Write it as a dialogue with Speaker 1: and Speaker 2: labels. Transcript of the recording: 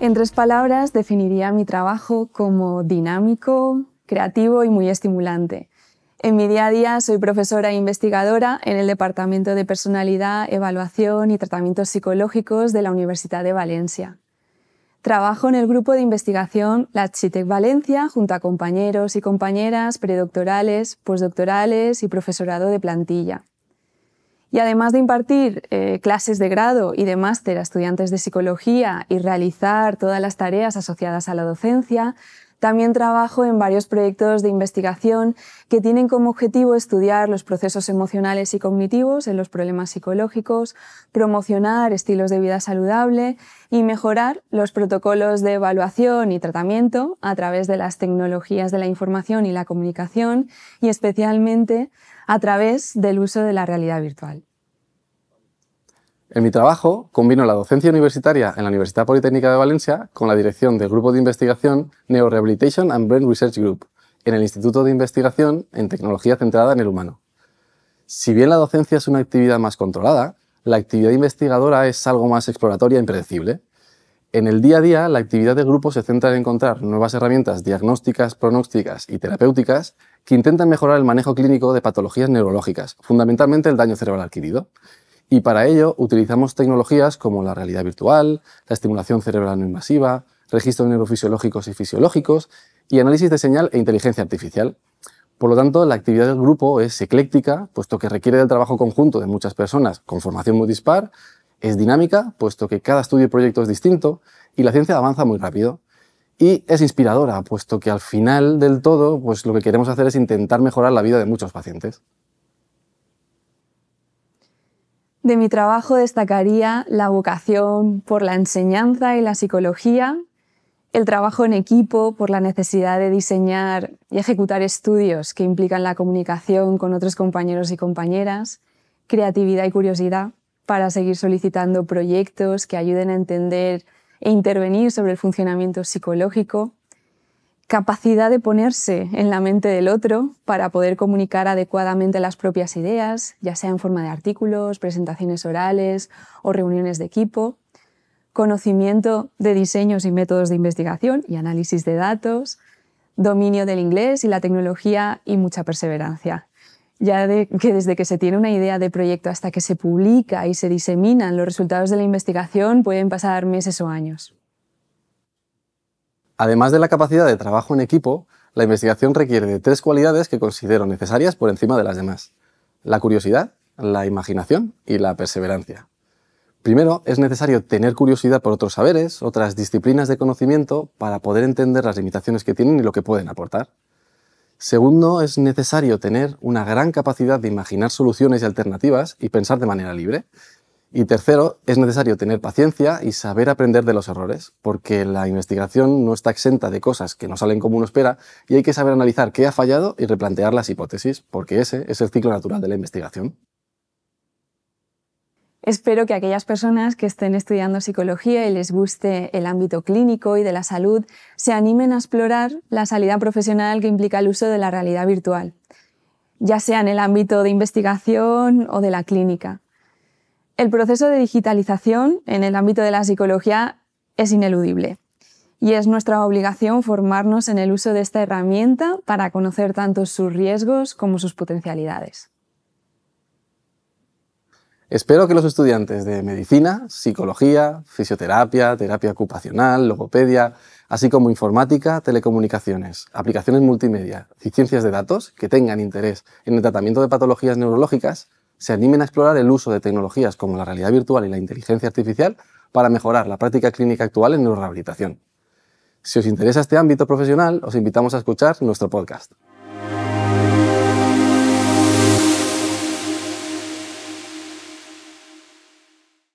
Speaker 1: En tres palabras definiría mi trabajo como dinámico, creativo y muy estimulante. En mi día a día soy profesora e investigadora en el Departamento de Personalidad, Evaluación y Tratamientos Psicológicos de la Universidad de Valencia. Trabajo en el grupo de investigación La Chitec Valencia junto a compañeros y compañeras predoctorales, postdoctorales y profesorado de plantilla. Y además de impartir eh, clases de grado y de máster a estudiantes de psicología y realizar todas las tareas asociadas a la docencia, también trabajo en varios proyectos de investigación que tienen como objetivo estudiar los procesos emocionales y cognitivos en los problemas psicológicos, promocionar estilos de vida saludable y mejorar los protocolos de evaluación y tratamiento a través de las tecnologías de la información y la comunicación y especialmente a través del uso de la realidad virtual.
Speaker 2: En mi trabajo combino la docencia universitaria en la Universidad Politécnica de Valencia con la dirección del grupo de investigación Neurorehabilitation and Brain Research Group en el Instituto de Investigación en Tecnología Centrada en el Humano. Si bien la docencia es una actividad más controlada, la actividad investigadora es algo más exploratoria e impredecible. En el día a día, la actividad del grupo se centra en encontrar nuevas herramientas diagnósticas, pronósticas y terapéuticas que intentan mejorar el manejo clínico de patologías neurológicas, fundamentalmente el daño cerebral adquirido, y para ello utilizamos tecnologías como la realidad virtual, la estimulación cerebral no invasiva, registros neurofisiológicos y fisiológicos y análisis de señal e inteligencia artificial. Por lo tanto, la actividad del grupo es ecléctica, puesto que requiere del trabajo conjunto de muchas personas con formación muy dispar, es dinámica, puesto que cada estudio y proyecto es distinto y la ciencia avanza muy rápido. Y es inspiradora, puesto que al final del todo, pues lo que queremos hacer es intentar mejorar la vida de muchos pacientes.
Speaker 1: De mi trabajo destacaría la vocación por la enseñanza y la psicología, el trabajo en equipo por la necesidad de diseñar y ejecutar estudios que implican la comunicación con otros compañeros y compañeras, creatividad y curiosidad para seguir solicitando proyectos que ayuden a entender e intervenir sobre el funcionamiento psicológico capacidad de ponerse en la mente del otro para poder comunicar adecuadamente las propias ideas, ya sea en forma de artículos, presentaciones orales o reuniones de equipo, conocimiento de diseños y métodos de investigación y análisis de datos, dominio del inglés y la tecnología y mucha perseverancia. Ya que desde que se tiene una idea de proyecto hasta que se publica y se diseminan los resultados de la investigación pueden pasar meses o años.
Speaker 2: Además de la capacidad de trabajo en equipo, la investigación requiere de tres cualidades que considero necesarias por encima de las demás. La curiosidad, la imaginación y la perseverancia. Primero, es necesario tener curiosidad por otros saberes, otras disciplinas de conocimiento, para poder entender las limitaciones que tienen y lo que pueden aportar. Segundo, es necesario tener una gran capacidad de imaginar soluciones y alternativas y pensar de manera libre, y tercero, es necesario tener paciencia y saber aprender de los errores, porque la investigación no está exenta de cosas que no salen como uno espera y hay que saber analizar qué ha fallado y replantear las hipótesis, porque ese es el ciclo natural de la investigación.
Speaker 1: Espero que aquellas personas que estén estudiando psicología y les guste el ámbito clínico y de la salud se animen a explorar la salida profesional que implica el uso de la realidad virtual, ya sea en el ámbito de investigación o de la clínica. El proceso de digitalización en el ámbito de la psicología es ineludible y es nuestra obligación formarnos en el uso de esta herramienta para conocer tanto sus riesgos como sus potencialidades.
Speaker 2: Espero que los estudiantes de medicina, psicología, fisioterapia, terapia ocupacional, logopedia, así como informática, telecomunicaciones, aplicaciones multimedia y ciencias de datos que tengan interés en el tratamiento de patologías neurológicas, se animen a explorar el uso de tecnologías como la realidad virtual y la inteligencia artificial para mejorar la práctica clínica actual en neurorehabilitación. Si os interesa este ámbito profesional, os invitamos a escuchar nuestro podcast.